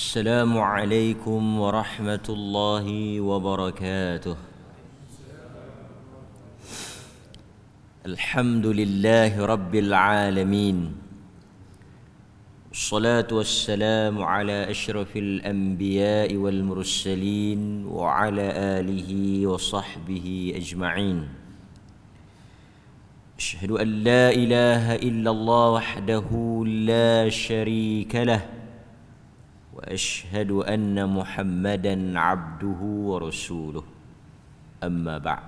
السلام عليكم ورحمة الله وبركاته الحمد لله رب العالمين الصلاة والسلام على أشرف الأنبياء والمرسلين وعلى آله وصحبه أجمعين أشهد أن لا إله إلا الله وحده لا شريك له واشهد ان محمدا عبده ورسوله اما بعد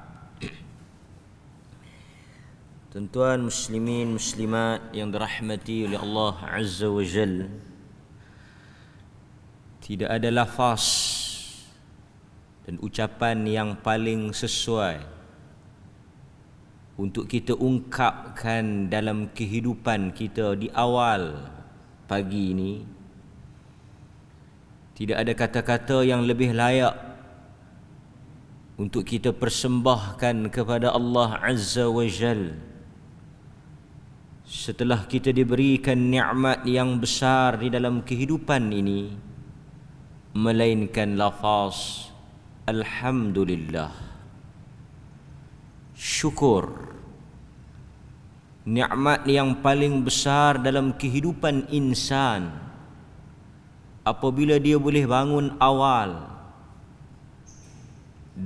Tuan-tuan muslimin muslimat yang dirahmati oleh Allah Azza wa Jal Tidak ada lafaz dan ucapan yang paling sesuai Untuk kita ungkapkan dalam kehidupan kita di awal pagi ini tidak ada kata-kata yang lebih layak untuk kita persembahkan kepada Allah Azza wa Jal Setelah kita diberikan ni'mat yang besar di dalam kehidupan ini Melainkan lafaz Alhamdulillah Syukur Ni'mat yang paling besar dalam kehidupan insan Insan apabila dia boleh bangun awal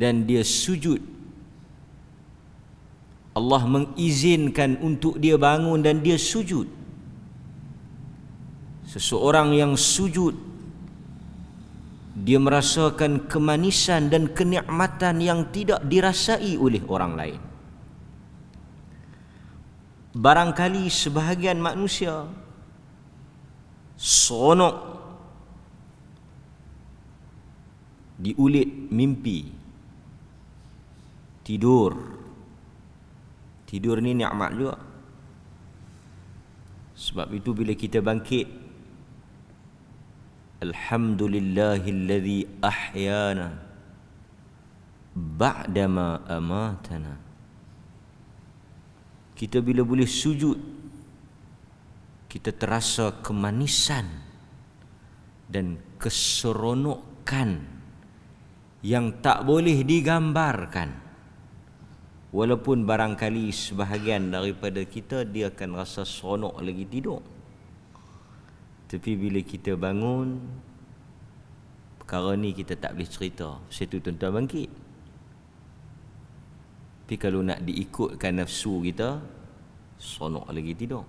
dan dia sujud Allah mengizinkan untuk dia bangun dan dia sujud seseorang yang sujud dia merasakan kemanisan dan kenikmatan yang tidak dirasai oleh orang lain barangkali sebahagian manusia sonok. diulit mimpi tidur tidur ni nikmat juga sebab itu bila kita bangkit alhamdulillahillazi ahyana ba'dama amatana kita bila boleh sujud kita terasa kemanisan dan keseronokan yang tak boleh digambarkan walaupun barangkali sebahagian daripada kita dia akan rasa seronok lagi tidur tapi bila kita bangun perkara ni kita tak boleh cerita situ tuan-tuan bangkit tapi kalau nak diikutkan nafsu kita seronok lagi tidur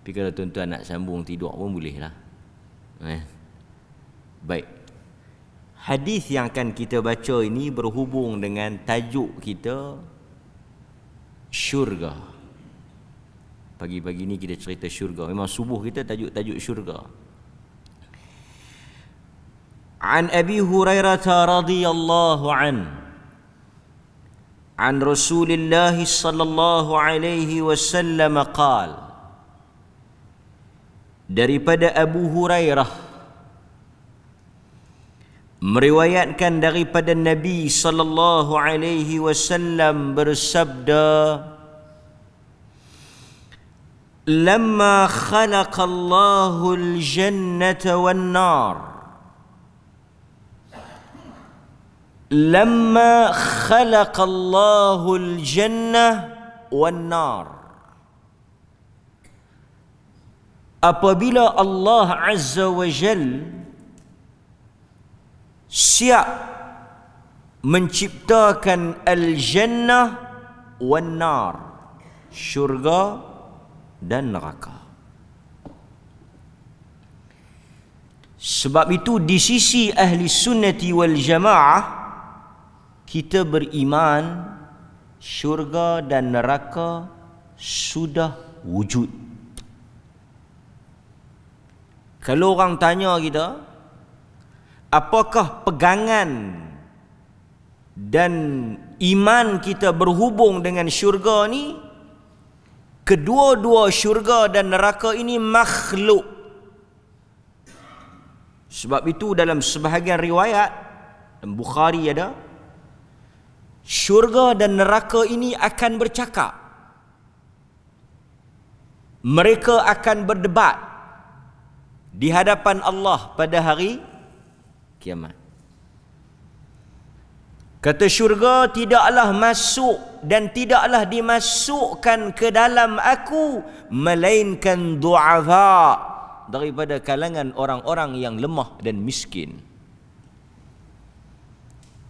tapi kalau tuan-tuan nak sambung tidur pun boleh lah eh? baik hadis yang akan kita baca ini berhubung dengan tajuk kita syurga pagi-pagi ini kita cerita syurga memang subuh kita tajuk-tajuk syurga An Abi Hurairah radhiyallahu an An Rasulullah sallallahu alaihi wasallam. الله عليه وسلم قال daripada أبو هريره meriwayatkan daripada Nabi sallallahu alaihi wasallam bersabda Lamma khalaqa Allahu al-jannata wan-nar Lamma khalaqa Allahu al-jannah wan-nar Apabila Allah Azza wa Jalla siap menciptakan al-jannah wan nar syurga dan neraka sebab itu di sisi ahli sunnati wal jamaah kita beriman syurga dan neraka sudah wujud kalau orang tanya kita, apakah pegangan dan iman kita berhubung dengan syurga ni kedua-dua syurga dan neraka ini makhluk sebab itu dalam sebahagian riwayat dalam Bukhari ada syurga dan neraka ini akan bercakap mereka akan berdebat di hadapan Allah pada hari kiamat. Kata syurga tidaklah masuk dan tidaklah dimasukkan ke dalam aku melainkan du'afa daripada kalangan orang-orang yang lemah dan miskin.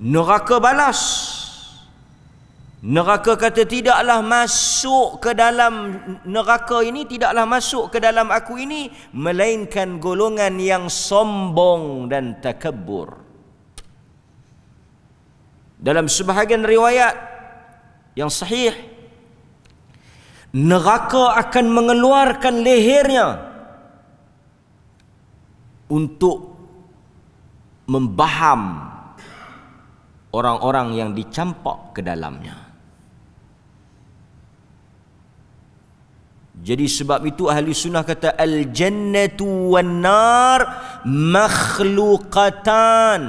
Neraka balas Neraka kata tidaklah masuk ke dalam neraka ini tidaklah masuk ke dalam aku ini melainkan golongan yang sombong dan takabur. Dalam sebahagian riwayat yang sahih neraka akan mengeluarkan lehernya untuk membaham orang-orang yang dicampak ke dalamnya. Jadi sebab itu ahli sunnah kata al jannatu wan nar makhluqatan.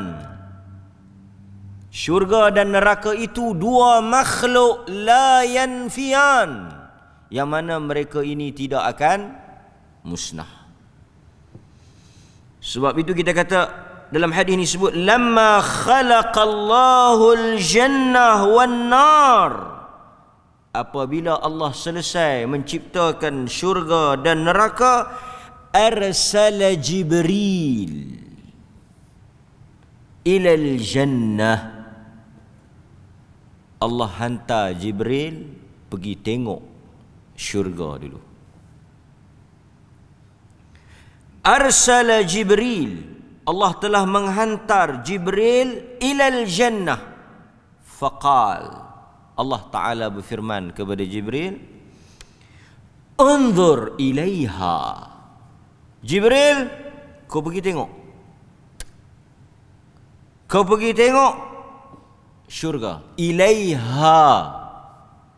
Syurga dan neraka itu dua makhluk la yanfian. Yang mana mereka ini tidak akan musnah. Sebab itu kita kata dalam hadis ini sebut lamma khalaqallahu al jannah wan nar apabila Allah selesai menciptakan syurga dan neraka arsal jibril ila al jannah Allah hantar jibril pergi tengok syurga dulu arsal jibril Allah telah menghantar jibril ila al jannah faqala Allah Ta'ala berfirman kepada Jibril Unzur ilaiha Jibril Kau pergi tengok Kau pergi tengok Syurga Ilaiha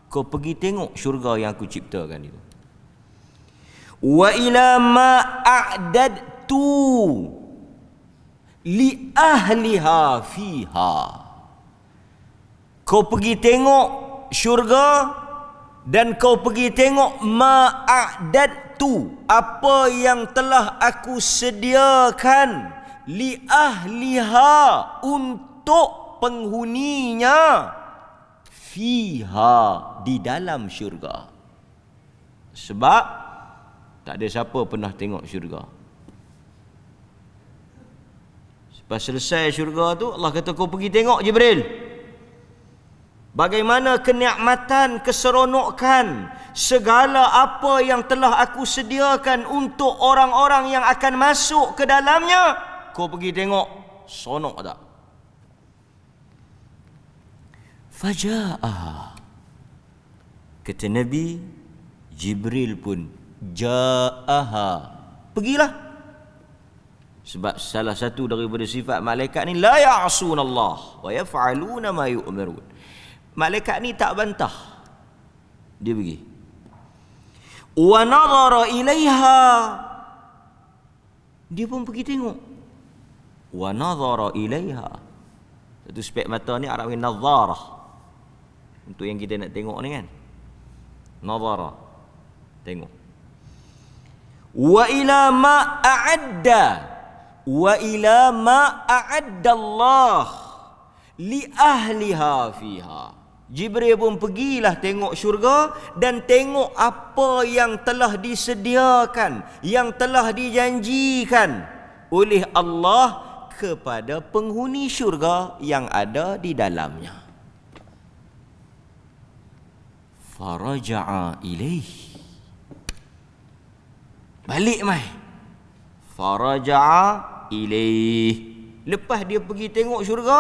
Kau pergi tengok syurga yang aku ciptakan itu Wa ila ma tu Li ahliha fiha Fiha kau pergi tengok syurga dan kau pergi tengok ma'adat tu apa yang telah aku sediakan li ahliha untuk penghuninya fiha di dalam syurga sebab tak ada siapa pernah tengok syurga selepas selesai syurga tu Allah kata kau pergi tengok Jibril Bagaimana kenikmatan, keseronokan segala apa yang telah aku sediakan untuk orang-orang yang akan masuk ke dalamnya. Kau pergi tengok, sonok tak? Faja'ah. Kata Nabi, Jibril pun ja'ah. Pergilah. Sebab salah satu daripada sifat malaikat ni la Allah, wa yaf'aluna ma Malaikat ni tak bantah. Dia pergi. Wa nazara ilaiha. Dia pun pergi tengok. Wa nazara ilaiha. Satu spek mata ni Arab panggil nazarah. Untuk yang kita nak tengok ni kan. Nazara. Tengok. Wa ila ma a'adda wa ila ma a'adda Allah li ahliha fiha. Jibril pun pergilah tengok syurga dan tengok apa yang telah disediakan, yang telah dijanjikan oleh Allah kepada penghuni syurga yang ada di dalamnya. Faraja'a ilaih. Balik mai. Faraja'a ilaih. Lepas dia pergi tengok syurga,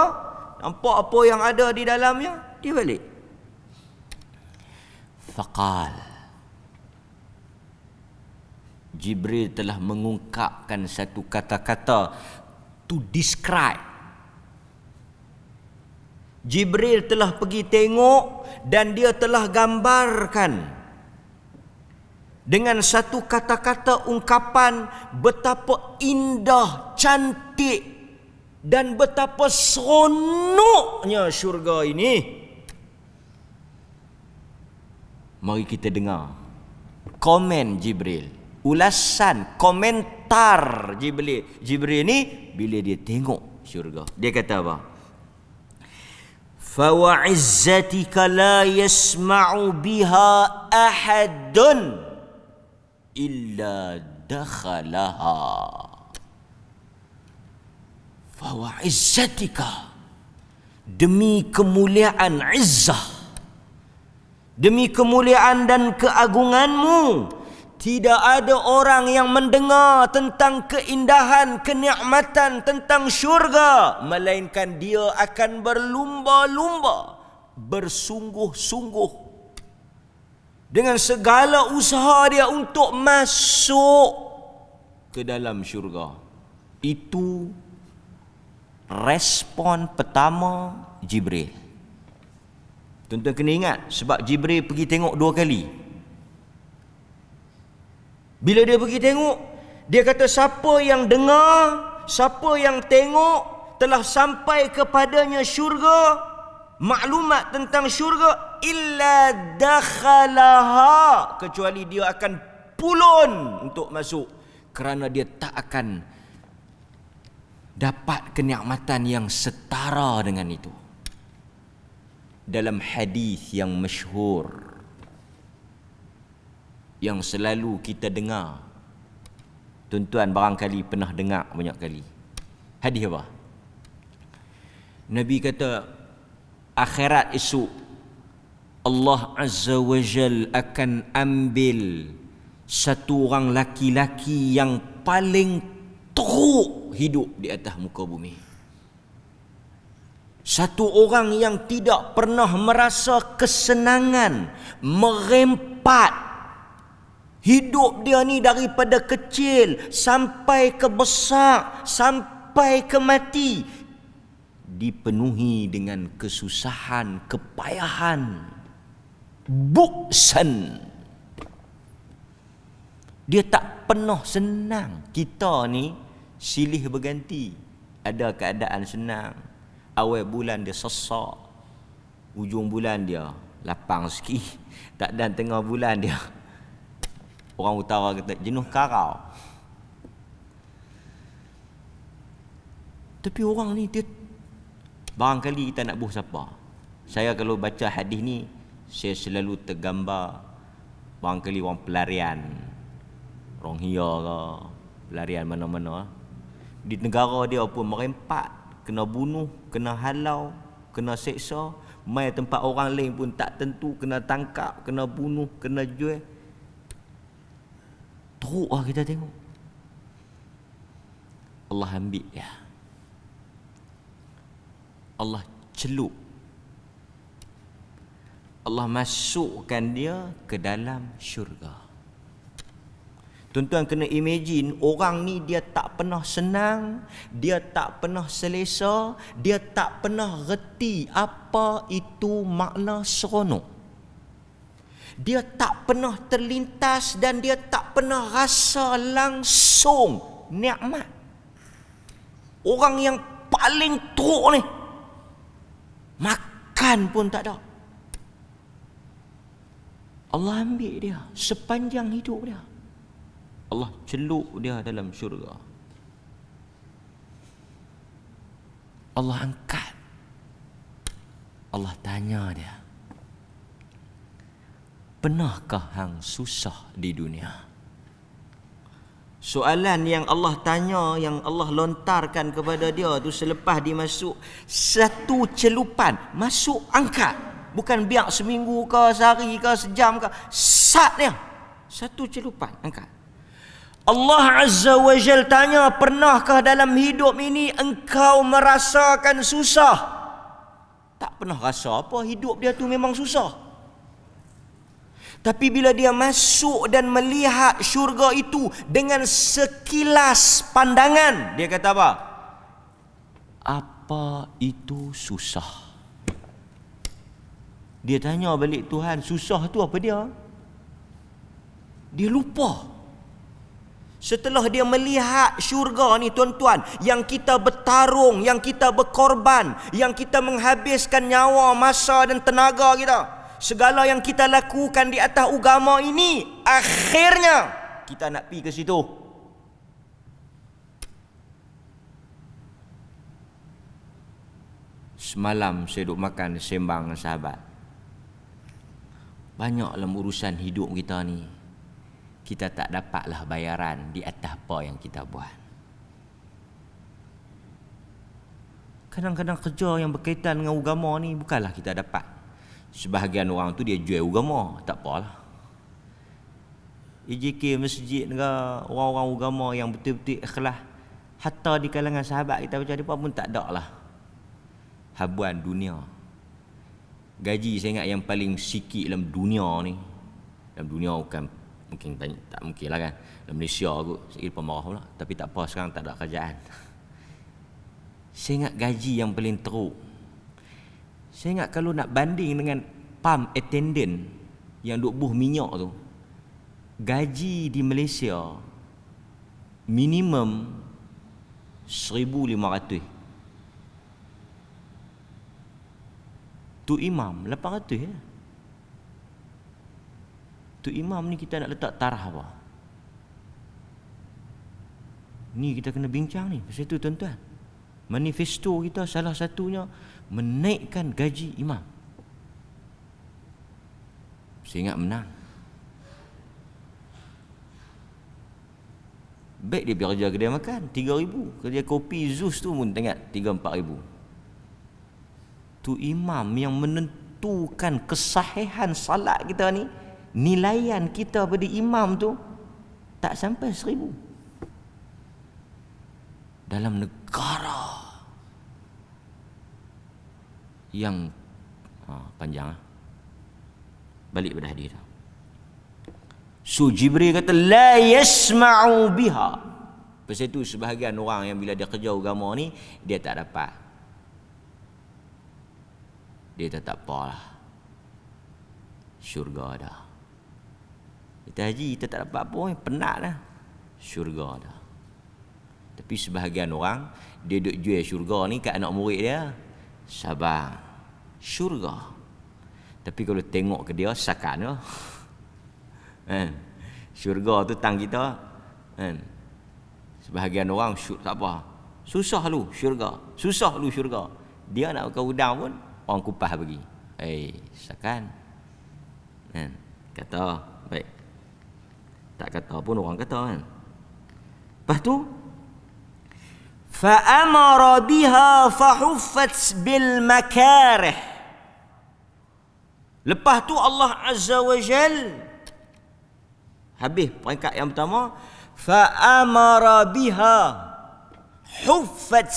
nampak apa yang ada di dalamnya, dia balik faqal Jibril telah mengungkapkan satu kata-kata to describe Jibril telah pergi tengok dan dia telah gambarkan dengan satu kata-kata ungkapan betapa indah, cantik dan betapa seronoknya syurga ini. Mari kita dengar komen Jibril. Ulasan, komentar Jibril. Jibril ni bila dia tengok syurga. Dia kata apa? Fawa'izzatika la yasma'u biha ahadun illa dakhalaha. Fawa'izzatika demi kemuliaan izzah. Demi kemuliaan dan keagunganmu Tidak ada orang yang mendengar tentang keindahan, kenikmatan, tentang syurga Melainkan dia akan berlumba-lumba Bersungguh-sungguh Dengan segala usaha dia untuk masuk ke dalam syurga Itu respon pertama Jibril Tuan-tuan kena ingat sebab Jibril pergi tengok dua kali. Bila dia pergi tengok, dia kata siapa yang dengar, siapa yang tengok telah sampai kepadanya syurga, maklumat tentang syurga illa dakhalaha kecuali dia akan pulun untuk masuk kerana dia tak akan dapat kenikmatan yang setara dengan itu dalam hadis yang masyhur yang selalu kita dengar tuan-tuan barangkali pernah dengar banyak kali hadis apa Nabi kata akhirat esok Allah Azza wa Jal akan ambil satu orang laki-laki yang paling teruk hidup di atas muka bumi. Satu orang yang tidak pernah merasa kesenangan merempat hidup dia ni daripada kecil sampai ke besar sampai ke mati dipenuhi dengan kesusahan, kepayahan. Buksan. Dia tak penuh senang. Kita ni silih berganti. Ada keadaan senang, awal bulan dia sesak ujung bulan dia lapang sikit tak dan tengah bulan dia orang utara kata jenuh karau tapi orang ni dia barangkali kita nak buh siapa saya kalau baca hadis ni saya selalu tergambar barangkali orang pelarian orang hia ke pelarian mana-mana di negara dia pun merempat kena bunuh, kena halau, kena seksa, mai tempat orang lain pun tak tentu kena tangkap, kena bunuh, kena jual. Teruk lah kita tengok. Allah ambil ya. Allah celup. Allah masukkan dia ke dalam syurga. Tuan-tuan kena imagine orang ni dia tak pernah senang, dia tak pernah selesa, dia tak pernah reti apa itu makna seronok. Dia tak pernah terlintas dan dia tak pernah rasa langsung nikmat. Orang yang paling teruk ni makan pun tak ada. Allah ambil dia sepanjang hidup dia. Allah celuk dia dalam syurga Allah angkat Allah tanya dia Pernahkah hang susah di dunia? Soalan yang Allah tanya, yang Allah lontarkan kepada dia tu selepas dimasuk satu celupan, masuk angkat. Bukan biar seminggu ke, sehari ke, sejam ke, saat Satu celupan, angkat. Allah Azza wa Jal tanya, pernahkah dalam hidup ini engkau merasakan susah? Tak pernah rasa apa, hidup dia tu memang susah. Tapi bila dia masuk dan melihat syurga itu dengan sekilas pandangan, dia kata apa? Apa itu susah? Dia tanya balik Tuhan, susah tu apa dia? Dia lupa. Dia lupa. Setelah dia melihat syurga ni tuan-tuan Yang kita bertarung, yang kita berkorban Yang kita menghabiskan nyawa, masa dan tenaga kita Segala yang kita lakukan di atas agama ini Akhirnya kita nak pergi ke situ Semalam saya duduk makan sembang sahabat Banyak dalam urusan hidup kita ni kita tak dapatlah bayaran di atas apa yang kita buat. Kadang-kadang kerja yang berkaitan dengan agama ni bukanlah kita dapat. Sebahagian orang tu dia jual agama, tak apalah. IJK e masjid dengan orang-orang agama yang betul-betul ikhlas. Hatta di kalangan sahabat kita macam mereka pun tak ada lah. Habuan dunia. Gaji saya ingat yang paling sikit dalam dunia ni. Dalam dunia bukan mungkin banyak, tak mungkin lah kan Malaysia aku sendiri pemarah pula tapi tak apa sekarang tak ada kerjaan saya ingat gaji yang paling teruk saya ingat kalau nak banding dengan pam attendant yang duk buh minyak tu gaji di Malaysia minimum 1500 tu imam 800 ya Tu imam ni kita nak letak tarah apa? Ni kita kena bincang ni. Pasal tu tuan-tuan. Manifesto kita salah satunya menaikkan gaji imam. Saya ingat menang. Baik dia kerja kedai makan, RM3,000. Kerja kopi Zeus tu pun tengok RM3,000, RM4,000. Tu imam yang menentukan kesahihan salat kita ni, nilaian kita pada imam tu tak sampai seribu dalam negara yang ha, panjang ah. balik pada hadis so Jibril kata la yasma'u biha pasal tu sebahagian orang yang bila dia kerja agama ni dia tak dapat dia tak tak apalah syurga dah kita haji kita tak dapat apa pun Penat dah Syurga dah Tapi sebahagian orang Dia duduk jual syurga ni kat anak murid dia Sabar Syurga Tapi kalau tengok ke dia sakan lah kan? Syurga tu tang kita kan? Sebahagian orang syur, tak apa Susah lu syurga Susah lu syurga Dia nak makan udang pun Orang kupah pergi Eh hey, sakan kan? Kata Baik Tak kata pun orang kata kan. Lepas tu فأمر بها bil makarih Lepas tu Allah Azza wa Jal Habis peringkat yang pertama Fa'amara biha Huffat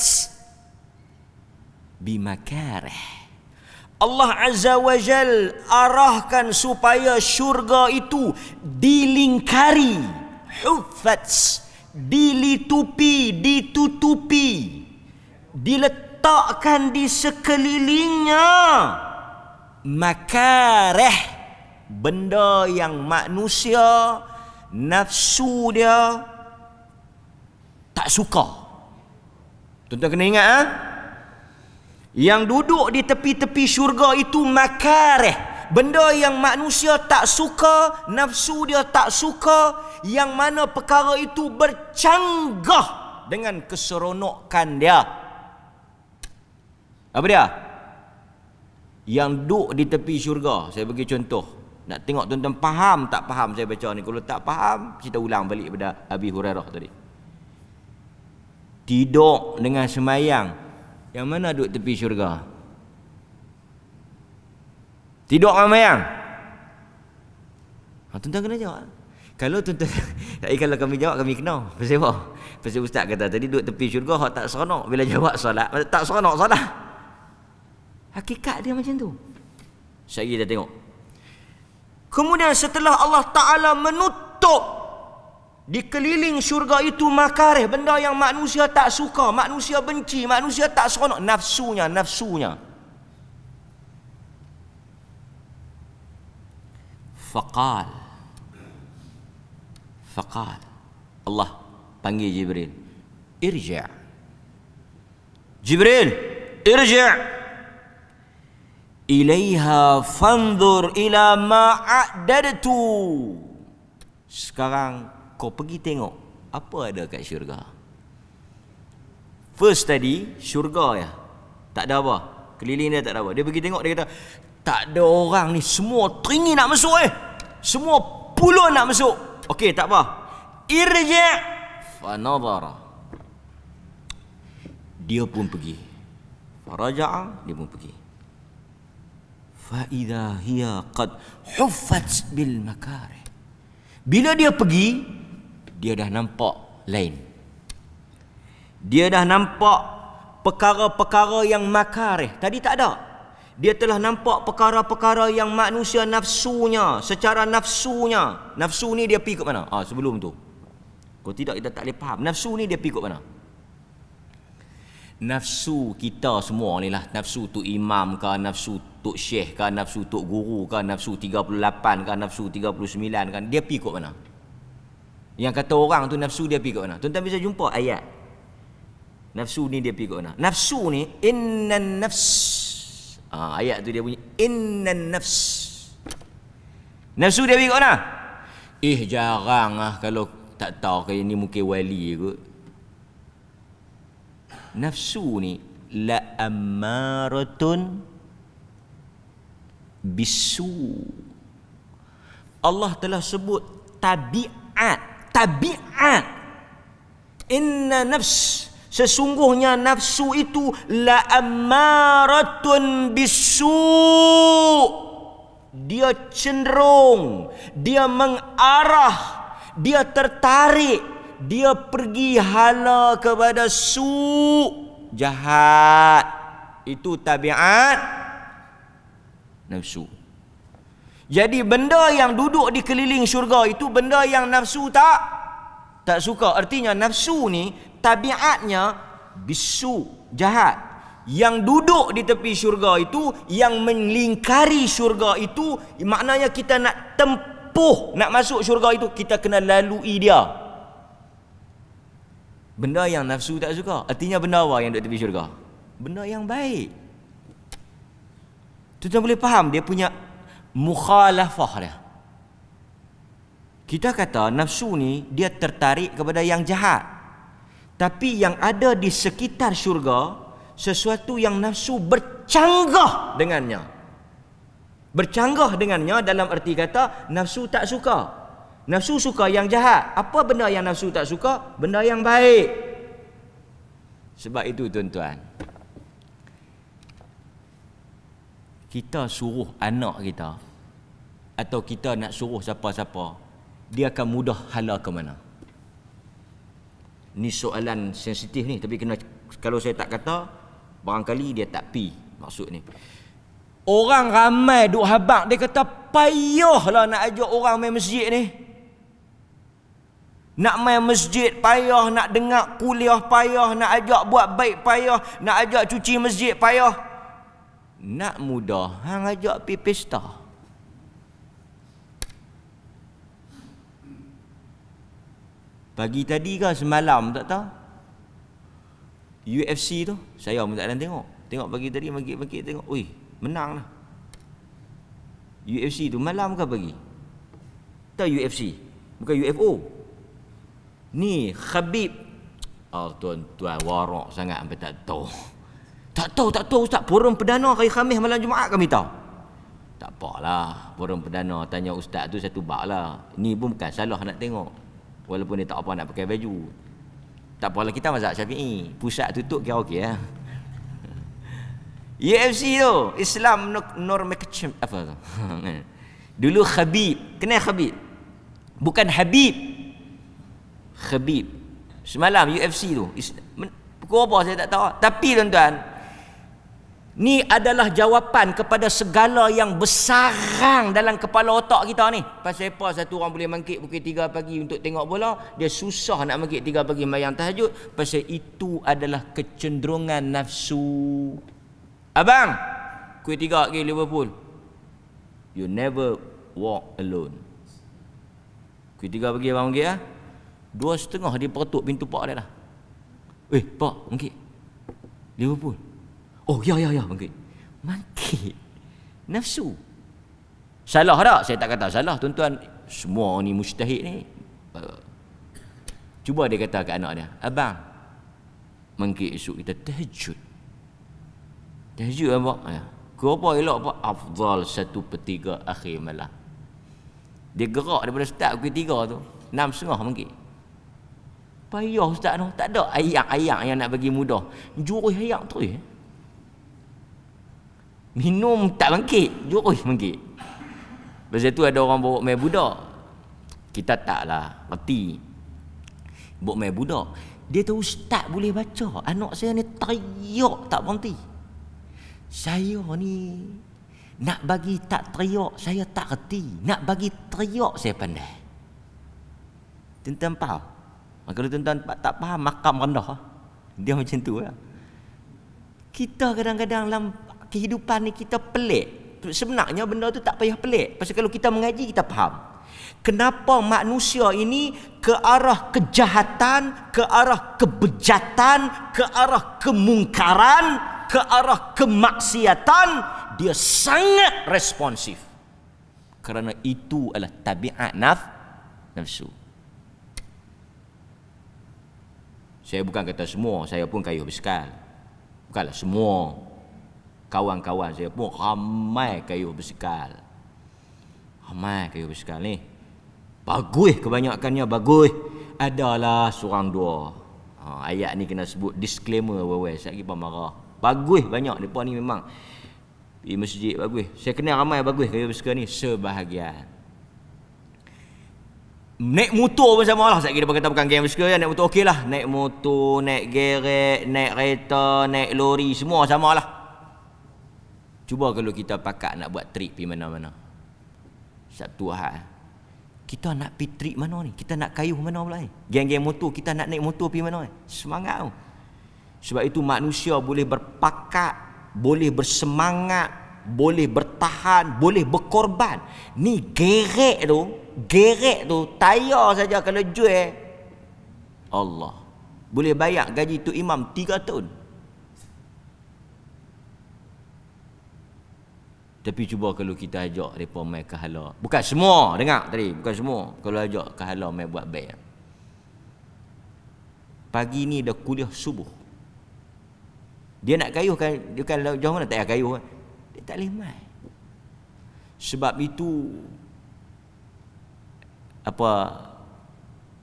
Bimakarih Allah Azza wa Jal arahkan supaya syurga itu dilingkari. Hufats. Dilitupi, ditutupi. Diletakkan di sekelilingnya. Makareh. Benda yang manusia, nafsu dia tak suka. Tuan-tuan kena ingat. Ha? yang duduk di tepi-tepi syurga itu makareh benda yang manusia tak suka nafsu dia tak suka yang mana perkara itu bercanggah dengan keseronokan dia apa dia yang duduk di tepi syurga saya bagi contoh nak tengok tuan-tuan faham tak faham saya baca ni kalau tak faham kita ulang balik pada Abi Hurairah tadi tidur dengan semayang yang mana duduk tepi syurga? Tidur orang yang. Ha, tuan-tuan kena jawab. Kalau tuan-tuan, eh, kalau kami jawab, kami kenal. Pasal apa? Pasal ustaz kata tadi, duduk tepi syurga, orang tak seronok bila jawab salat Tak seronok salat. Hakikat dia macam tu. Sekejap kita tengok. Kemudian setelah Allah Ta'ala menutup di keliling syurga itu makarih benda yang manusia tak suka, manusia benci, manusia tak seronok nafsunya, nafsunya. Faqal. Faqal. Allah panggil Jibril. Irja'. Jibril, irja'. Ilaiha fanzur ila ma'adadtu. Sekarang kau pergi tengok apa ada kat syurga. First tadi syurga ya. Tak ada apa. Keliling dia tak ada apa. Dia pergi tengok dia kata tak ada orang ni semua teringin nak masuk eh. Semua pulau nak masuk. Okey tak apa. Irja fa Dia pun pergi. Faraja'a dia pun pergi. Fa idha hiya qad huffat bil makare. Bila dia pergi, dia dah nampak lain. Dia dah nampak perkara-perkara yang makarih. Tadi tak ada. Dia telah nampak perkara-perkara yang manusia nafsunya, secara nafsunya. Nafsu ni dia pergi ke mana? Ah, sebelum tu. Kalau tidak kita tak boleh faham. Nafsu ni dia pergi ke mana? Nafsu kita semua ni lah. Nafsu tu imam ke, nafsu tu syekh ke, nafsu tu guru ke, nafsu 38 ke, nafsu 39 kan. Dia pergi ke Mana? Yang kata orang tu nafsu dia pergi ke mana? Tuan-tuan bisa jumpa ayat. Nafsu ni dia pergi ke mana? Nafsu ni innan nafs. Ah, ayat tu dia bunyi innan nafs. Nafsu dia pergi ke mana? Eh jarang ah kalau tak tahu ke ini mungkin wali ke. Nafsu ni la amaratun bisu. Allah telah sebut tabiat tabi'at inna nafs sesungguhnya nafsu itu la amaratun bisu dia cenderung dia mengarah dia tertarik dia pergi hala kepada su jahat itu tabiat nafsu jadi benda yang duduk di keliling syurga itu benda yang nafsu tak tak suka. Artinya nafsu ni tabiatnya bisu, jahat. Yang duduk di tepi syurga itu yang melingkari syurga itu maknanya kita nak tempuh nak masuk syurga itu kita kena lalui dia. Benda yang nafsu tak suka. Artinya benda apa yang duduk tepi syurga? Benda yang baik. Tuan-tuan boleh faham dia punya mukhalafah dia. Kita kata nafsu ni dia tertarik kepada yang jahat. Tapi yang ada di sekitar syurga sesuatu yang nafsu bercanggah dengannya. Bercanggah dengannya dalam erti kata nafsu tak suka. Nafsu suka yang jahat. Apa benda yang nafsu tak suka? Benda yang baik. Sebab itu tuan-tuan, kita suruh anak kita atau kita nak suruh siapa-siapa dia akan mudah hala ke mana ni soalan sensitif ni tapi kena kalau saya tak kata barangkali dia tak pi maksud ni orang ramai duk habaq dia kata payahlah nak ajak orang main masjid ni nak main masjid payah nak dengar kuliah payah nak ajak buat baik payah nak ajak cuci masjid payah nak mudah hang ajak pi pesta pagi tadi ke semalam tak tahu UFC tu saya pun tak ada tengok tengok pagi tadi pagi-pagi tengok ui menang lah UFC tu malam ke pagi tak UFC bukan UFO ni Khabib Oh tuan-tuan warak sangat sampai tak tahu tak tahu, tak tahu Ustaz. Forum perdana hari Khamis malam Jumaat kami tahu. Tak apalah. Forum perdana tanya Ustaz tu satu bak lah. Ni pun bukan salah nak tengok. Walaupun dia tak apa nak pakai baju. Tak apalah kita mazhab syafi'i. Pusat tutup kira okey eh. lah. Ya? E UFC tu. Islam Nur Mekcim. Apa tu? Dulu Khabib. Kenal Khabib? Bukan Habib. Khabib. Semalam UFC tu. Pukul apa saya tak tahu. Tapi tuan-tuan, Ni adalah jawapan kepada segala yang bersarang dalam kepala otak kita ni. Pasal apa satu orang boleh mangkit pukul 3 pagi untuk tengok bola, dia susah nak mangkit 3 pagi mayang tahajud. Pasal itu adalah kecenderungan nafsu. Abang, pukul 3 pagi Liverpool. You never walk alone. Pukul 3 pagi abang mangkit ah. Ha? Dua setengah dia pertuk pintu pak dia dah. Eh, pak, mangkit. Liverpool. Oh, ya, ya, ya, bangkit. Bangkit. Nafsu. Salah tak? Saya tak kata salah, tuan-tuan. Semua ni mustahid ni. Uh, cuba dia kata ke anak dia, Abang, bangkit esok kita tahajud. Tahajud lah, Pak. Ya. Kau apa elok, Pak? Afdal satu petiga akhir malam. Dia gerak daripada start pukul tiga tu. Enam setengah mungkin. Payah ustaz tu. Tak ada ayak-ayak yang nak bagi mudah. Juruh ayak tu. Eh? Ya. Minum tak bangkit. Jurus bangkit. Lepas tu ada orang bawa main budak. Kita taklah. Berarti. Bawa main budak. Dia tu ustaz boleh baca. Anak saya ni teriak tak berhenti. Saya ni nak bagi tak teriak saya tak reti. Nak bagi teriak saya pandai. Tuan-tuan faham? Kalau tuan tak faham makam rendah. Dia macam tu ya. Kita kadang-kadang kehidupan ni kita pelik. Sebenarnya benda tu tak payah pelik. Pasal kalau kita mengaji kita faham. Kenapa manusia ini ke arah kejahatan, ke arah kebejatan, ke arah kemungkaran, ke arah kemaksiatan dia sangat responsif. Kerana itu adalah tabiat naf nafsu. Saya bukan kata semua, saya pun kaya besar. Bukanlah semua, kawan-kawan saya pun ramai kayu bersikal. Ramai kayu bersikal ni. Bagus kebanyakannya bagus. Adalah seorang dua. Ha, ayat ni kena sebut disclaimer wewe sekali pun marah. Bagus banyak depa ni memang. Di masjid bagus. Saya kenal ramai bagus kayu bersikal ni sebahagian. Naik motor pun sama lah Sekejap kita kata bukan game bersuka Naik motor okey lah Naik motor Naik geret Naik kereta Naik lori Semua sama lah Cuba kalau kita pakat nak buat trip pergi mana-mana. Sabtu Ahad. Eh. Kita nak pergi trip mana ni? Kita nak kayuh mana pula ni? Eh? Geng-geng motor, kita nak naik motor pergi mana ni? Eh? Semangat tu. Sebab itu manusia boleh berpakat, boleh bersemangat, boleh bertahan, boleh berkorban. Ni gerek tu, gerek tu, tayar saja kalau jual. Allah. Boleh bayar gaji tu imam 3 tahun. Tapi cuba kalau kita ajak mereka main kahala. Bukan semua, dengar tadi. Bukan semua. Kalau ajak kahala main buat baik. Pagi ni dah kuliah subuh. Dia nak kayuhkan, dia kan jauh mana tak payah kayuh. Kan? Dia tak boleh main. Sebab itu, apa,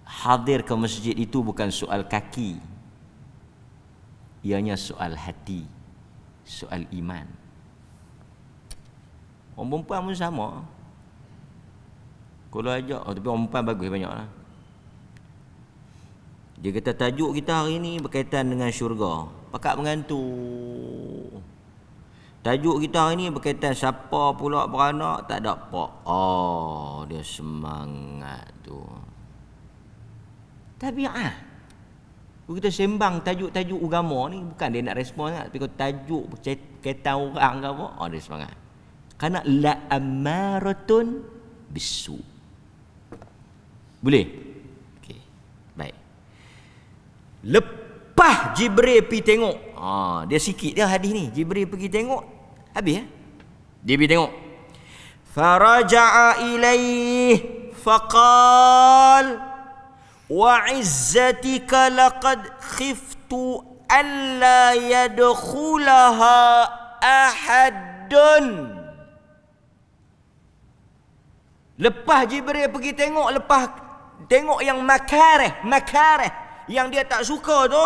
hadir ke masjid itu bukan soal kaki. Ianya soal hati. Soal iman. Iman. Orang perempuan pun sama Kalau ajak oh, Tapi orang perempuan bagus banyak lah Dia kata tajuk kita hari ni Berkaitan dengan syurga Pakat mengantu Tajuk kita hari ni berkaitan Siapa pula beranak Tak ada pak Oh dia semangat tu Tapi ah kita sembang tajuk-tajuk agama ni bukan dia nak respon sangat tapi kalau tajuk berkaitan orang ke apa oh, dia semangat Karena la amaratun bisu. Boleh? Okey. Baik. Lepas Jibril pergi tengok. Ha, dia sikit dia hadis ni. Jibril pergi tengok. Habis ya? Dia pergi tengok. Faraja'a ilaih faqal wa izzatika laqad khiftu alla yadkhulaha ahadun Lepas Jibril pergi tengok, lepas tengok yang makareh, makareh yang dia tak suka tu,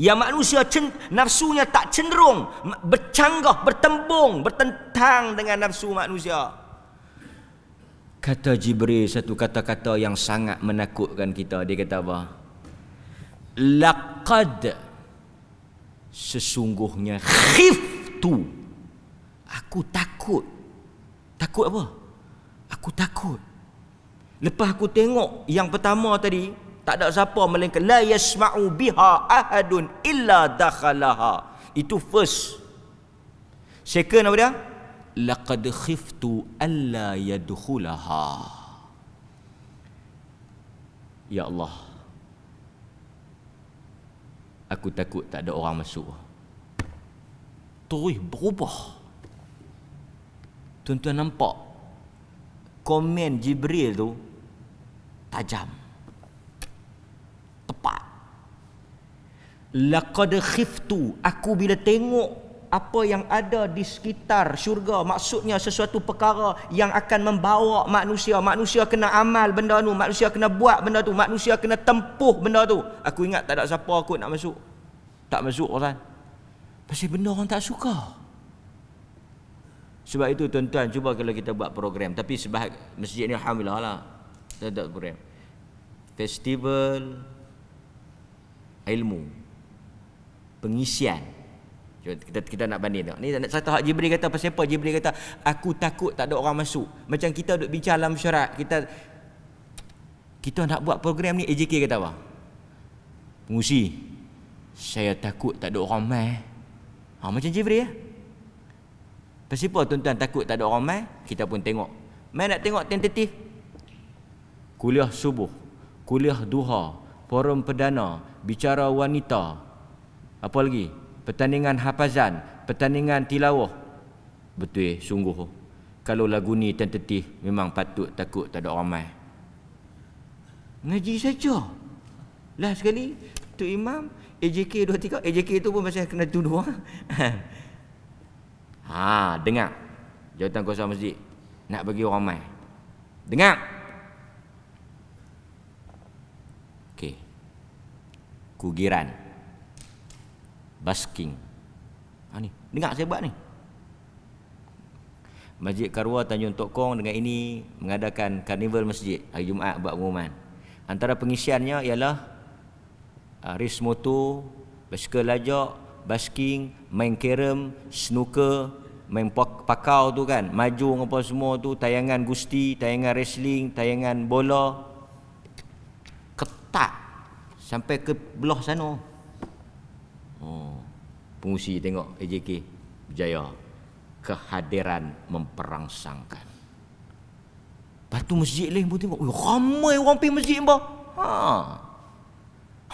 yang manusia cen, nafsunya tak cenderung bercanggah, bertembung, bertentang dengan nafsu manusia. Kata Jibril satu kata-kata yang sangat menakutkan kita. Dia kata apa? Laqad sesungguhnya khiftu. Aku takut. Takut apa? Aku takut. Lepas aku tengok yang pertama tadi, tak ada siapa melainkan la yasma'u biha ahadun illa dakhalaha. Itu first. Second apa dia? Laqad khiftu alla yadkhulaha. Ya Allah. Aku takut tak ada orang masuk. Terus berubah. Tuan-tuan nampak komen Jibril tu tajam. Tepat. Laqad khiftu aku bila tengok apa yang ada di sekitar syurga maksudnya sesuatu perkara yang akan membawa manusia manusia kena amal benda tu manusia kena buat benda tu manusia kena tempuh benda tu aku ingat tak ada siapa aku nak masuk tak masuk orang pasal benda orang tak suka sebab itu tuan-tuan cuba kalau kita buat program tapi sebab masjid ni alhamdulillah lah. Tak ada program. Festival ilmu. Pengisian. kita kita nak banding tengok. Ni nak satu hak Jibril kata pasal apa? Jibril kata aku takut tak ada orang masuk. Macam kita duk bincang dalam syarat, kita kita nak buat program ni AJK kata apa? Pengusi. Saya takut tak ada orang mai. Ha, macam Jibril ya? Pasal apa tuan-tuan takut tak ada orang main? Kita pun tengok. Main nak tengok tentatif. Kuliah subuh. Kuliah duha. Forum perdana. Bicara wanita. Apa lagi? Pertandingan hafazan. Pertandingan tilawah. Betul, eh? sungguh. Oh. Kalau lagu ni tentatif, memang patut takut tak ada orang main. Ngaji saja. Last sekali, tu imam, AJK 23, AJK tu pun masih kena tuduh. Ah. Ha, dengar. Jawatan kuasa masjid nak bagi orang mai. Dengar. Okey. Kugiran. Basking. Ha ni, dengar saya buat ni. Masjid Karwa Tanjung Tokong dengan ini mengadakan karnival masjid hari Jumaat buat pengumuman. Antara pengisiannya ialah uh, race motor, basikal lajak, basking, main kerem, snooker, main pakau tu kan maju apa semua tu tayangan gusti tayangan wrestling tayangan bola ketat sampai ke belah sana oh pengusi tengok AJK berjaya kehadiran memperangsangkan lepas tu masjid lain pun tengok ramai orang pergi masjid hampa ha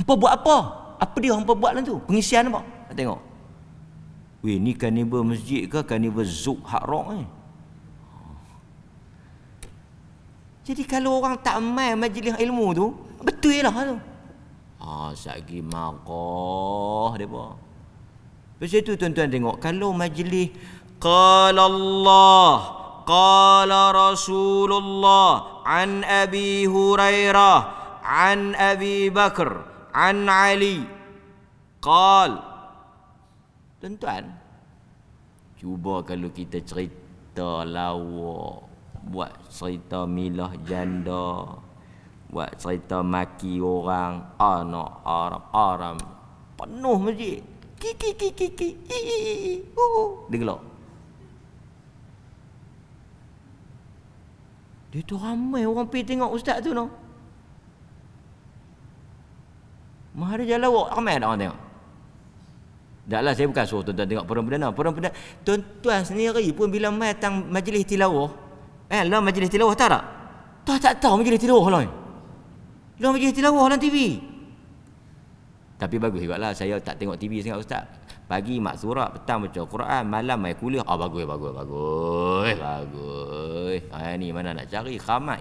hampa buat apa apa dia hampa buat lah tu pengisian apa tengok Weh ni kanibal masjid ke kanibal zub hakrok ni? Eh? Jadi kalau orang tak main majlis ilmu tu, betul lah tu. Ah, ha, sagi makoh dia pun. Lepas itu tuan-tuan tengok, kalau majlis Qala Allah Qala Rasulullah An Abi Hurairah An Abi Bakr An Ali Qala Tuan-tuan, cuba kalau kita cerita lawa, buat cerita milah janda, buat cerita maki orang, anak haram, aram, penuh masjid. kiki kiki kiki, ki, ki, i, i, i, i, dia gelap. Dia tu ramai orang pergi tengok ustaz tu no. Mahari jalan awak, ramai ada orang tengok. Taklah saya bukan suruh tuan-tuan tengok perempuan pendana. perang. pendana, tuan-tuan sendiri pun bila mai datang majlis tilawah. Eh, lah majlis tilawah tak tak? Tuan tak tahu majlis tilawah lah. Lah majlis tilawah dalam TV. Tapi bagus juga lah, saya tak tengok TV sangat ustaz. Pagi mak surat, petang baca Quran, malam mai kuliah. Oh, bagus, bagus, bagus. Bagus. Ha, ni mana nak cari, khamat.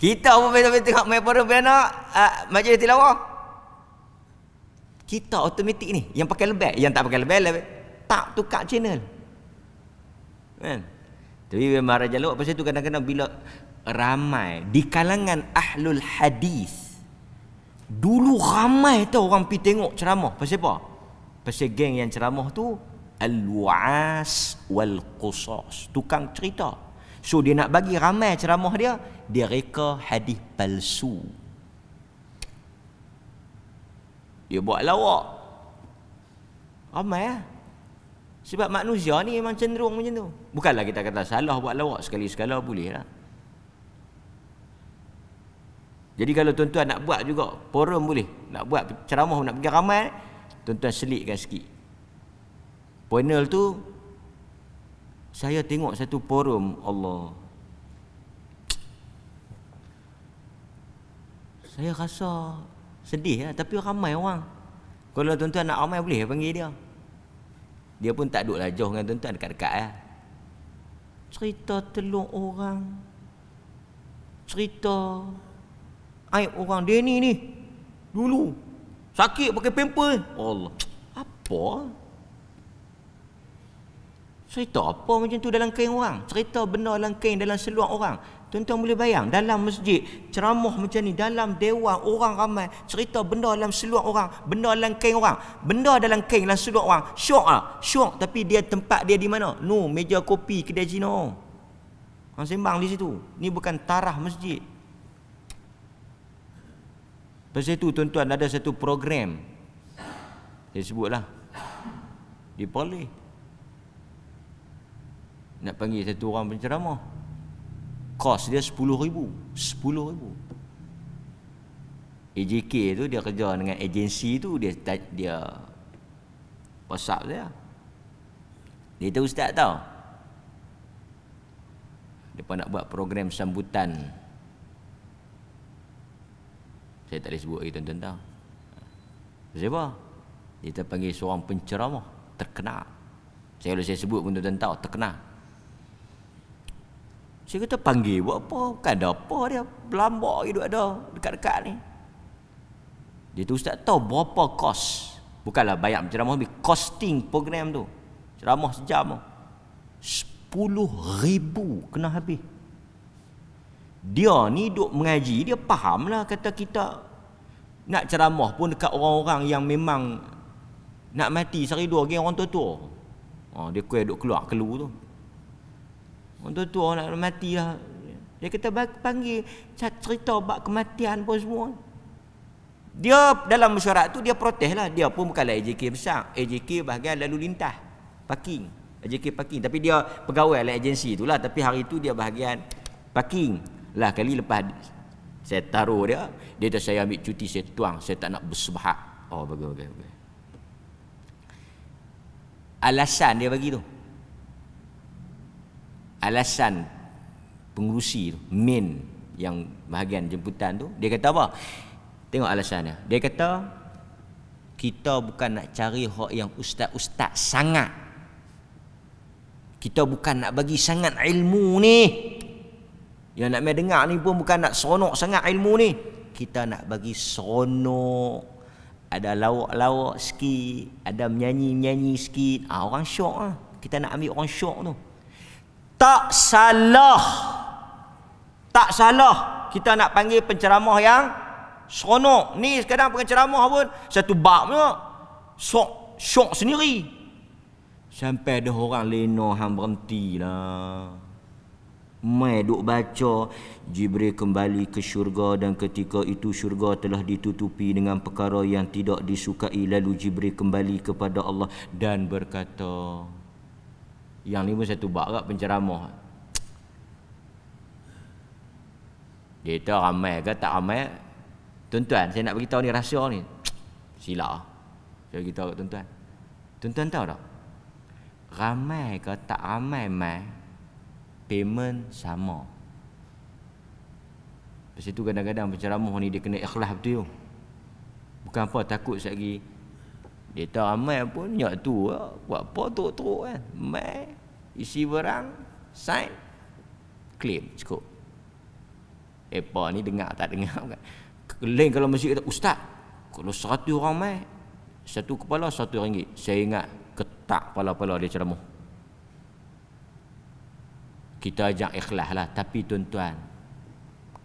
Kita pun betul-betul tengok mai perempuan pendana, uh, ah, majlis tilawah. Kita automatik ni Yang pakai lebat Yang tak pakai lebat, lebat. Tak tukar channel Kan Tapi memang Raja Lawak Pasal tu kadang-kadang bila Ramai Di kalangan Ahlul Hadis Dulu ramai tau orang pergi tengok ceramah Pasal apa? Pasal geng yang ceramah tu Al-Wa'as Wal-Qusas Tukang cerita So dia nak bagi ramai ceramah dia Dia reka hadis palsu dia buat lawak. Ramai lah. Sebab manusia ni memang cenderung macam tu. Bukanlah kita kata salah buat lawak sekali-sekala boleh lah. Jadi kalau tuan-tuan nak buat juga, forum boleh. Nak buat ceramah, nak pergi ramai, tuan-tuan selitkan sikit. Panel tu, saya tengok satu forum Allah. Saya rasa Sedih lah Tapi ramai orang Kalau tuan-tuan nak ramai boleh panggil dia Dia pun tak duduklah jauh dengan tuan-tuan Dekat-dekat lah Cerita telur orang Cerita Aib orang dia ni ni Dulu Sakit pakai pamper Allah Apa Cerita apa macam tu dalam kain orang Cerita benda dalam kain dalam seluar orang Tuan-tuan boleh bayang dalam masjid ceramah macam ni dalam dewan orang ramai cerita benda dalam seluar orang, benda dalam keng orang, benda dalam keng dalam seluar orang. Syok ah, syok tapi dia tempat dia di mana? No, meja kopi kedai Cina. Hang sembang di situ. Ni bukan tarah masjid. Pasal tu tuan-tuan ada satu program. Saya sebutlah. Di Perlis. Nak panggil satu orang penceramah kos dia sepuluh ribu, sepuluh ribu. AJK tu dia kerja dengan agensi tu dia dia WhatsApp dia ya. dia tahu ustaz tau depa nak buat program sambutan saya tak boleh sebut lagi tuan-tuan tahu siapa dia terpanggil seorang penceramah terkenal saya boleh saya sebut pun tuan-tuan tahu terkenal saya kata panggil buat apa? Bukan ada apa dia. Belambak lagi duduk ada dekat-dekat ni. Dia tu ustaz tahu berapa kos. Bukanlah bayar ceramah ni. Costing program tu. Ceramah sejam tu. Sepuluh ribu kena habis. Dia ni duk mengaji. Dia faham lah kata kita. Nak ceramah pun dekat orang-orang yang memang nak mati sehari dua lagi orang tua-tua. Oh, dia kuih duk keluar keluar tu. Orang tua tua nak mati lah. Dia kata panggil cerita bab kematian pun semua. Dia dalam mesyuarat tu dia protes lah. Dia pun bukanlah AJK besar. AJK bahagian lalu lintas. Parking. AJK parking. Tapi dia pegawai lah agensi tu lah. Tapi hari tu dia bahagian parking. Lah kali lepas saya taruh dia. Dia kata saya ambil cuti saya tuang. Saya tak nak bersebahak. Oh bagus bagus bagus. Alasan dia bagi tu alasan pengurusi main yang bahagian jemputan tu dia kata apa tengok alasannya dia kata kita bukan nak cari hak yang ustaz-ustaz sangat kita bukan nak bagi sangat ilmu ni yang nak main dengar ni pun bukan nak seronok sangat ilmu ni kita nak bagi seronok ada lawak-lawak sikit ada menyanyi-menyanyi sikit ha, orang syok lah kita nak ambil orang syok tu tak salah tak salah kita nak panggil penceramah yang seronok ni sekarang penceramah pun satu bab punya sok syok sendiri sampai ada orang lena hang berhentilah mai duk baca Jibril kembali ke syurga dan ketika itu syurga telah ditutupi dengan perkara yang tidak disukai lalu Jibril kembali kepada Allah dan berkata yang ni pun satu barat penceramah. Dia kata ramai ke tak ramai. Tuan-tuan, saya nak beritahu ni rahsia ni. Sila. Saya beritahu kat tuan-tuan. Tuan-tuan tahu tak? Ramai ke tak ramai mai payment sama. Sebab itu kadang-kadang penceramah ni dia kena ikhlas betul. Yo. Bukan apa takut sekali dia tak ramai pun nyak tu lah. buat apa teruk-teruk kan. Mai isi barang sign claim cukup apa eh, ni dengar tak dengar kan lain kalau masjid kata ustaz kalau satu orang mai satu kepala satu ringgit saya ingat ketak pala-pala dia ceramah kita ajak ikhlas lah tapi tuan-tuan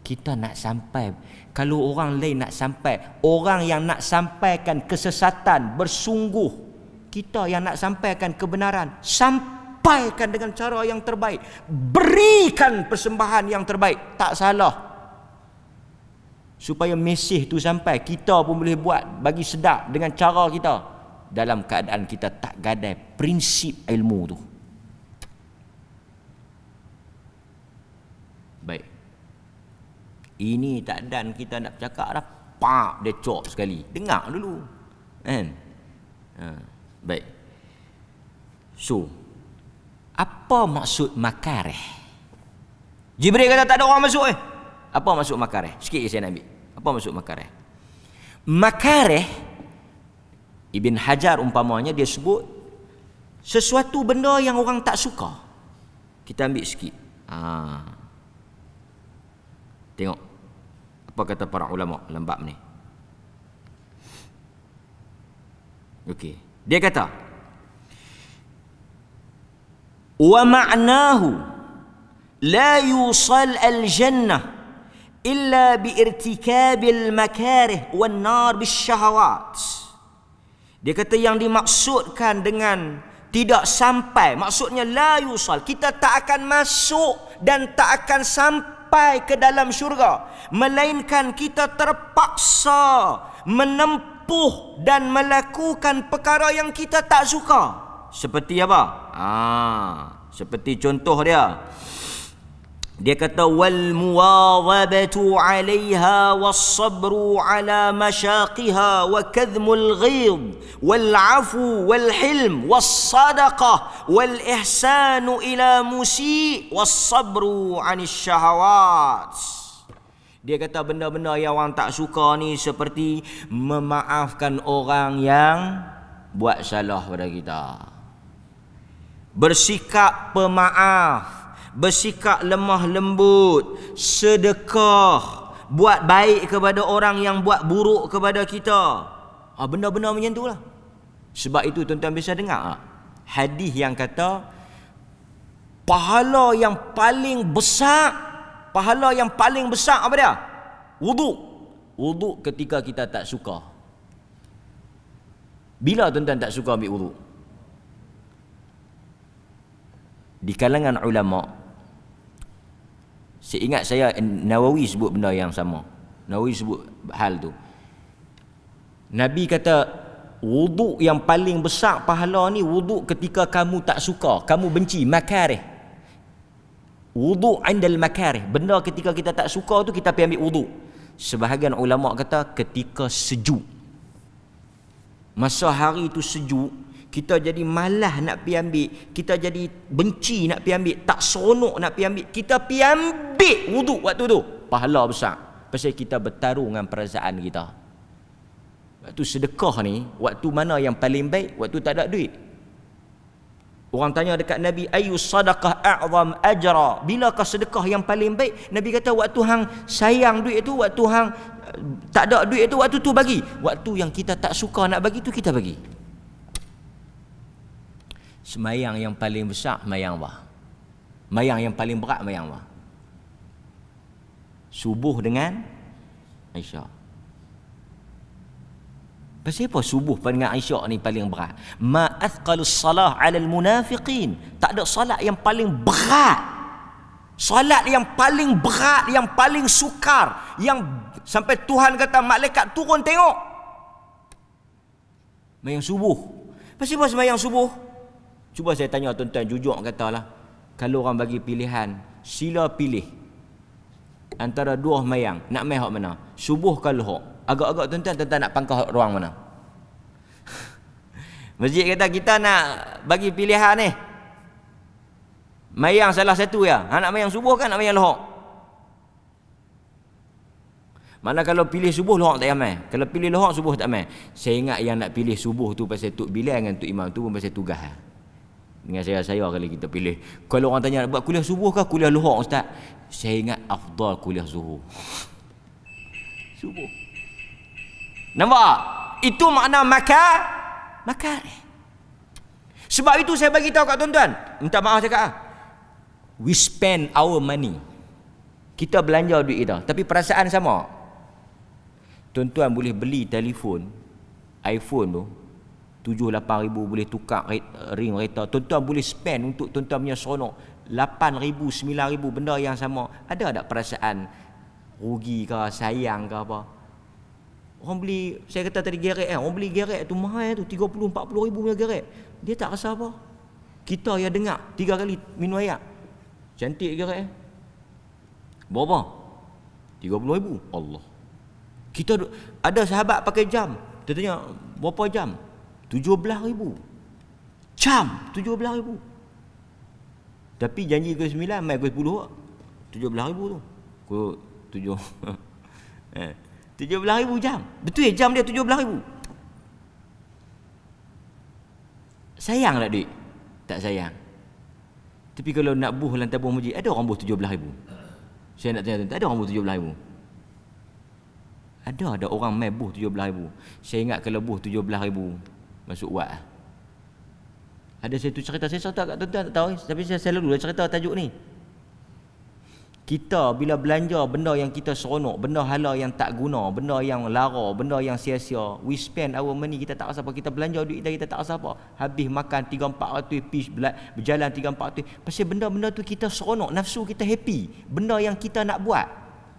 kita nak sampai kalau orang lain nak sampai orang yang nak sampaikan kesesatan bersungguh kita yang nak sampaikan kebenaran sampai sampaikan dengan cara yang terbaik. Berikan persembahan yang terbaik. Tak salah. Supaya mesej tu sampai. Kita pun boleh buat bagi sedap dengan cara kita. Dalam keadaan kita tak gadai prinsip ilmu tu. Baik. Ini tak dan kita nak cakap dah. Pak dia cok sekali. Dengar dulu. Kan? Ha, baik. So, apa maksud makareh? Jibril kata tak ada orang masuk eh. Apa maksud makareh? Sikit je saya nak ambil. Apa maksud makareh? Makareh Ibn Hajar umpamanya dia sebut sesuatu benda yang orang tak suka. Kita ambil sikit. Ha. Tengok apa kata para ulama lembab ni. Okey. Dia kata, wa ma'nahu la yusal al jannah illa bi irtikab al makarih wan nar bis syahawat dia kata yang dimaksudkan dengan tidak sampai maksudnya la yusal kita tak akan masuk dan tak akan sampai ke dalam syurga melainkan kita terpaksa menempuh dan melakukan perkara yang kita tak suka seperti apa ha. seperti contoh dia dia kata wal muwadhabatu 'alayha was-sabru 'ala mashaqiha wa kadhmul ghid wal 'afwu wal hilm was-sadaqah wal ihsanu ila musii was-sabru 'anish shahawat dia kata benda-benda yang orang tak suka ni seperti memaafkan orang yang buat salah pada kita bersikap pemaaf, bersikap lemah lembut, sedekah, buat baik kepada orang yang buat buruk kepada kita. Ha, benda-benda macam tu lah. Sebab itu tuan-tuan bisa dengar tak? Ha. Hadis yang kata, pahala yang paling besar, pahala yang paling besar apa dia? Wuduk. Wuduk ketika kita tak suka. Bila tuan-tuan tak suka ambil wuduk? di kalangan ulama seingat saya eh, Nawawi sebut benda yang sama Nawawi sebut hal tu Nabi kata wudu yang paling besar pahala ni wudu ketika kamu tak suka kamu benci makarih wudu andal makarih benda ketika kita tak suka tu kita pergi ambil wudu sebahagian ulama kata ketika sejuk masa hari tu sejuk kita jadi malas nak pi ambil kita jadi benci nak pi ambil tak seronok nak pi ambil kita pi ambil wuduk waktu tu pahala besar pasal kita bertarung dengan perasaan kita waktu sedekah ni waktu mana yang paling baik waktu tak ada duit Orang tanya dekat Nabi, "Ayyu sadaqah a'zam ajra?" Bilakah sedekah yang paling baik? Nabi kata, "Waktu hang sayang duit tu, waktu hang eh, tak ada duit tu, waktu tu bagi. Waktu yang kita tak suka nak bagi tu kita bagi." Semayang yang paling besar, mayang wah. Mayang yang paling berat, mayang wah. Subuh dengan Aisyah. Pasal apa subuh dengan Aisyah ni paling berat? Ma athqal salah ala munafiqin. Tak ada salat yang paling berat. Salat yang paling berat, yang paling sukar, yang sampai Tuhan kata malaikat turun tengok. Mayang subuh. Pasal apa sembahyang subuh? Cuba saya tanya tuan-tuan jujur katalah kalau orang bagi pilihan sila pilih antara dua mayang nak mai hak mana? Subuh ke Zuhur? Agak-agak tuan-tuan tuan nak pangkah ruang mana? Masjid kata kita nak bagi pilihan ni. Mayang salah satu ya. Ha, nak mayang subuh kan nak mayang Zuhur? Mana kalau pilih subuh lohok tak amai. Kalau pilih lohok subuh tak amai. Saya ingat yang nak pilih subuh tu pasal tok bila dengan tok imam tu pun pasal tugas. Ha? dengan saya saya kali kita pilih kalau orang tanya buat kuliah subuh ke kuliah luhur ustaz saya ingat afdal kuliah zuhur subuh nampak itu makna maka maka sebab itu saya bagi tahu kat tuan-tuan minta maaf cakap ah we spend our money kita belanja duit kita tapi perasaan sama tuan-tuan boleh beli telefon iPhone tu 7-8 ribu boleh tukar eh, ring kereta tuan-tuan boleh spend untuk tuan-tuan punya seronok 8 ribu, 9 ribu benda yang sama ada tak perasaan rugi ke, sayang ke apa orang beli, saya kata tadi geret kan, eh? orang beli geret tu mahal tu 30-40 ribu punya geret dia tak rasa apa kita yang dengar tiga kali minum ayat cantik geret eh? berapa? 30 ribu Allah kita ada sahabat pakai jam dia tanya berapa jam 17,000. Cam 17,000. Tapi janji ke 9, mai ke 10 tu. 17,000 tu. Ke 7. eh. 17,000 jam. Betul ya jam dia 17,000. Sayang tak lah, dik? Tak sayang. Tapi kalau nak buh dalam tabung masjid, ada orang buh 17,000. Saya nak tanya, tak ada orang buh 17,000. Ada ada orang mai buh 17,000. Saya ingat kalau buh 17,000, masuk wad ada satu cerita saya cerita kat tuan-tuan tak tahu tapi saya selalu dulu lah cerita tajuk ni kita bila belanja benda yang kita seronok benda hala yang tak guna benda yang lara benda yang sia-sia we spend our money kita tak rasa apa kita belanja duit kita kita tak rasa apa habis makan 3 400 pis berjalan 3 400 pasal benda-benda tu kita seronok nafsu kita happy benda yang kita nak buat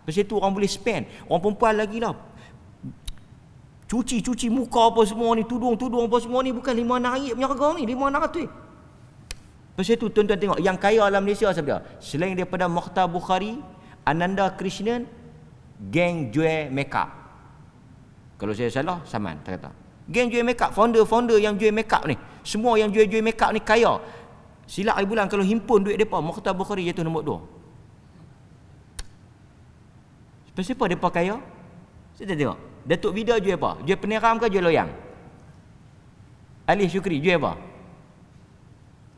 pasal tu orang boleh spend orang perempuan lagi lah Cuci-cuci muka apa semua ni, tudung-tudung apa semua ni bukan lima naik punya harga ni, lima nak tu. Lepas itu tuan-tuan tengok yang kaya alam Malaysia siapa dia? Selain daripada Mokhtar Bukhari, Ananda Krishnan, geng Jue Mecca. Kalau saya salah, saman tak kata. Geng Jue Mecca, founder-founder yang Jue Mecca ni, semua yang Jue-Jue Mecca ni kaya. Sila hari bulan kalau himpun duit depa Mokhtar Bukhari jatuh nombor dua. Sebab siapa depa kaya? Saya tak tengok. Datuk bida jual apa? Jual peneram ke jual loyang? Alif Syukri jual apa?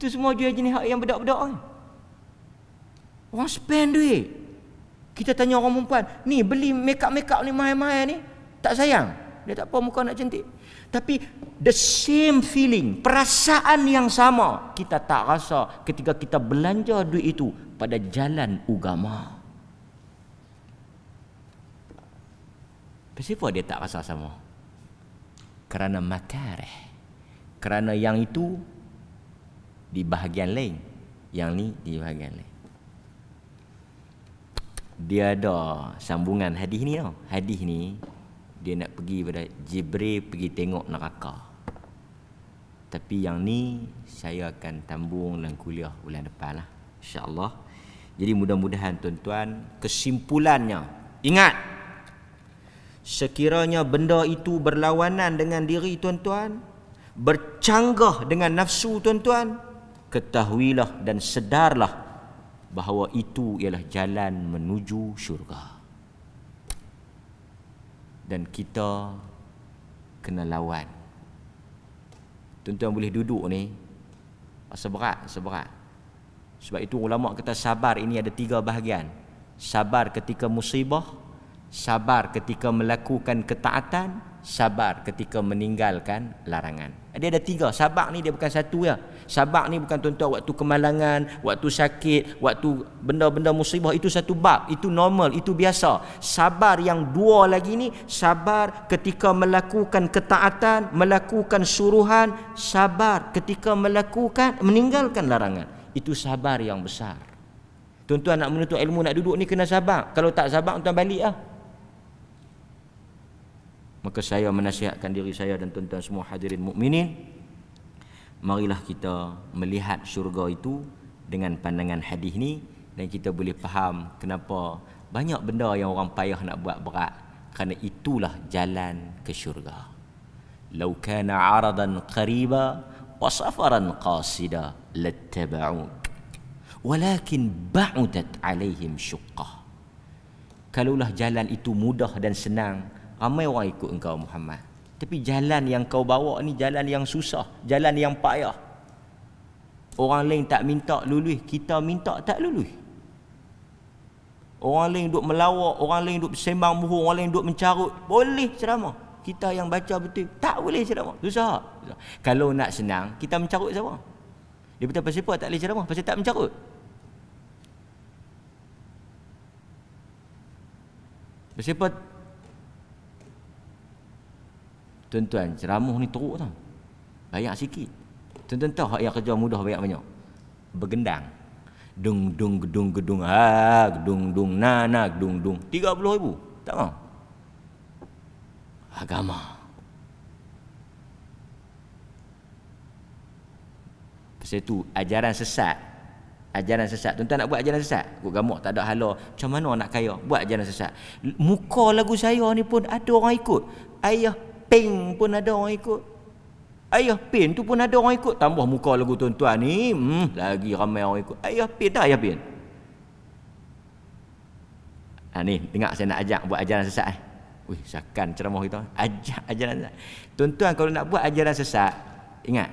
Itu semua jual jenis hak yang bedak-bedak kan? Orang spend duit. Kita tanya orang perempuan, ni beli make up-make up ni mahal-mahal ni, tak sayang. Dia tak apa muka nak cantik. Tapi the same feeling, perasaan yang sama kita tak rasa ketika kita belanja duit itu pada jalan agama. Kenapa dia tak rasa sama? Kerana makareh. Kerana yang itu di bahagian lain. Yang ni di bahagian lain. Dia ada sambungan hadis ni. Oh. Hadis ni dia nak pergi pada Jibril pergi tengok neraka. Tapi yang ni saya akan tambung dalam kuliah bulan depan lah. InsyaAllah. Jadi mudah-mudahan tuan-tuan kesimpulannya. Ingat Sekiranya benda itu berlawanan dengan diri tuan-tuan Bercanggah dengan nafsu tuan-tuan Ketahuilah dan sedarlah Bahawa itu ialah jalan menuju syurga Dan kita kena lawan Tuan-tuan boleh duduk ni Rasa berat, Sebab itu ulama' kata sabar ini ada tiga bahagian Sabar ketika musibah sabar ketika melakukan ketaatan sabar ketika meninggalkan larangan dia ada tiga sabar ni dia bukan satu ya sabar ni bukan tuan-tuan waktu kemalangan waktu sakit waktu benda-benda musibah itu satu bab itu normal itu biasa sabar yang dua lagi ni sabar ketika melakukan ketaatan melakukan suruhan sabar ketika melakukan meninggalkan larangan itu sabar yang besar tuan-tuan nak menuntut ilmu nak duduk ni kena sabar kalau tak sabar tuan balik lah ya? maka saya menasihatkan diri saya dan tuan-tuan semua hadirin mukminin marilah kita melihat syurga itu dengan pandangan hadis ni dan kita boleh faham kenapa banyak benda yang orang payah nak buat berat kerana itulah jalan ke syurga law kana aradan qariba wa safaran qasida lattaba'uk walakin ba'udat alaihim syuqqah kalaulah jalan itu mudah dan senang ramai orang ikut engkau Muhammad tapi jalan yang kau bawa ni jalan yang susah jalan yang payah orang lain tak minta luluh kita minta tak luluh orang lain duk melawak orang lain duk sembang muhu orang lain duk mencarut boleh ceramah kita yang baca betul tak boleh ceramah susah. kalau nak senang kita mencarut siapa dia betul pasal apa tak boleh ceramah pasal tak mencarut Siapa Tuan-tuan, ceramah ni teruk tau. Bayar sikit. Tuan-tuan tahu hak yang kerja mudah bayar banyak. Bergendang. Dung dung gedung gedung ha gedung dung na na gedung dung 30000. Tak mau. Agama. Sebab tu ajaran sesat. Ajaran sesat. Tuan-tuan nak buat ajaran sesat? Kut gamak tak ada hala. Macam mana nak kaya? Buat ajaran sesat. Muka lagu saya ni pun ada orang ikut. Ayah pin pun ada orang ikut. Ayah pin tu pun ada orang ikut. Tambah muka lagu tuan-tuan ni, hmm, lagi ramai orang ikut. Ayah pin tak ayah pin. Ha ni, tengok saya nak ajak buat ajaran sesat eh. Wih, sakan ceramah kita. Ajak ajaran sesat. Tuan-tuan kalau nak buat ajaran sesat, ingat.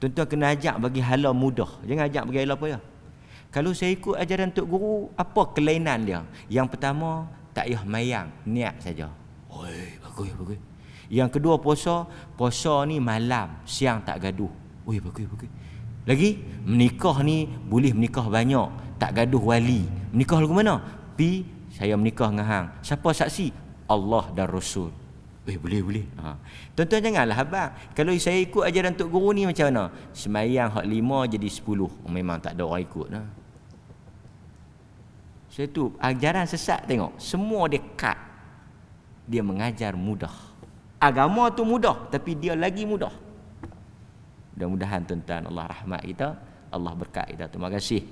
Tuan-tuan kena ajak bagi hala mudah. Jangan ajak bagi hala apa ya. Kalau saya ikut ajaran Tok Guru, apa kelainan dia? Yang pertama, tak payah mayang. Niat saja. Oi, bagus, bagus. Yang kedua puasa, puasa ni malam, siang tak gaduh. Oi, bagus bagus. Lagi, menikah ni boleh menikah banyak, tak gaduh wali. Menikah lagu mana? Pi saya menikah dengan hang. Siapa saksi? Allah dan Rasul. Eh boleh boleh. Ha. Tuan-tuan janganlah abang. Kalau saya ikut ajaran tok guru ni macam mana? Semayang hak lima jadi sepuluh. Oh, memang tak ada orang ikut lah. Saya tu ajaran ah, sesat tengok. Semua dia kat. Dia mengajar mudah agama tu mudah tapi dia lagi mudah mudah-mudahan tuan-tuan Allah rahmat kita Allah berkat kita terima kasih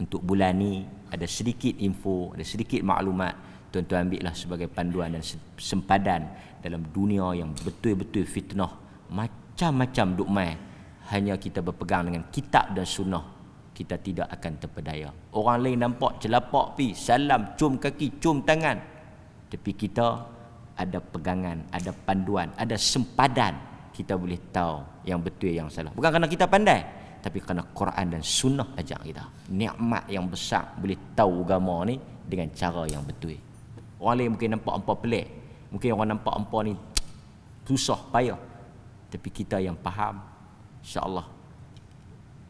untuk bulan ni ada sedikit info ada sedikit maklumat tuan-tuan ambil lah sebagai panduan dan sempadan dalam dunia yang betul-betul fitnah macam-macam duk mai hanya kita berpegang dengan kitab dan sunnah kita tidak akan terpedaya orang lain nampak celapak pi salam cum kaki cum tangan tapi kita ada pegangan, ada panduan, ada sempadan kita boleh tahu yang betul yang salah. Bukan kerana kita pandai, tapi kerana Quran dan sunnah ajak kita. Nikmat yang besar boleh tahu agama ni dengan cara yang betul. Orang lain mungkin nampak empat pelik. Mungkin orang nampak empat ni susah, payah. Tapi kita yang faham, Allah.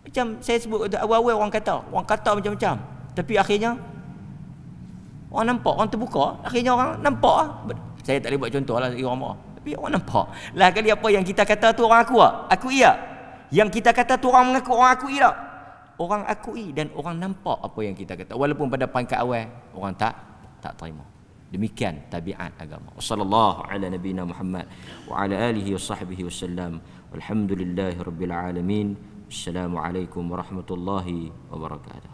Macam saya sebut awal-awal orang kata. Orang kata macam-macam. Tapi akhirnya, orang nampak, orang terbuka. Akhirnya orang nampak. Ah, saya tak boleh buat contoh lah orang marah tapi orang nampak lah kali apa yang kita kata tu orang aku lah aku iya yang kita kata tu orang mengaku orang aku iya orang aku akui dan orang nampak apa yang kita kata walaupun pada pangkat awal orang tak tak terima demikian tabiat agama sallallahu ala nabina muhammad wa ala alihi wa sahbihi wa sallam alamin assalamualaikum warahmatullahi wabarakatuh